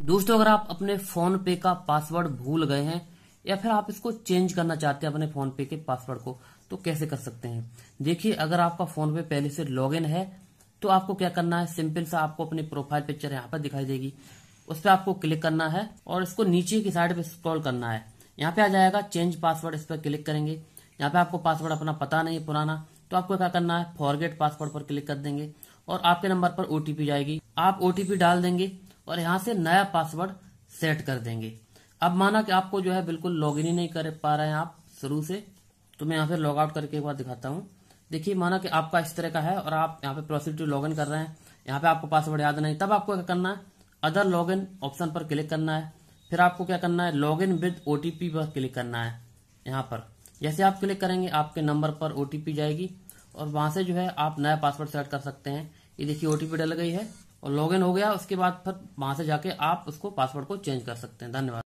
दोस्तों अगर आप अपने फोन पे का पासवर्ड भूल गए हैं या फिर आप इसको चेंज करना चाहते हैं अपने फोन पे के पासवर्ड को तो कैसे कर सकते हैं देखिए अगर आपका फोन पे पहले से लॉगिन है तो आपको क्या करना है सिंपल सा आपको अपनी प्रोफाइल पिक्चर यहाँ पर दिखाई देगी उस पर आपको क्लिक करना है और इसको नीचे की साइड पे स्क्रॉल करना है यहाँ पे आ जाएगा चेंज पासवर्ड इस पर क्लिक करेंगे यहाँ पे आपको पासवर्ड अपना पता नहीं है पुराना तो आपको क्या करना है फॉरगेट पासवर्ड पर क्लिक कर देंगे और आपके नंबर पर ओटीपी जाएगी आप ओटीपी डाल देंगे और यहां से नया पासवर्ड सेट कर देंगे अब माना कि आपको जो है बिल्कुल लॉग इन ही नहीं कर पा रहे हैं आप शुरू से तो मैं यहाँ से लॉग आउट करके एक बार दिखाता हूँ देखिए माना कि आपका इस तरह का है और आप यहाँ पे प्रोसीड टू लॉग इन कर रहे हैं यहाँ पे आपको पासवर्ड याद नहीं तब आपको क्या करना है अदर लॉग इन ऑप्शन पर क्लिक करना है फिर आपको क्या करना है लॉग इन विद ओटीपी पर क्लिक करना है यहाँ पर जैसे आप क्लिक करेंगे आपके नंबर पर ओटीपी जाएगी और वहां से जो है आप नया पासवर्ड सेट कर सकते हैं ये देखिए ओटीपी डल गई है और लॉग इन हो गया उसके बाद फिर वहां से जाके आप उसको पासवर्ड को चेंज कर सकते हैं धन्यवाद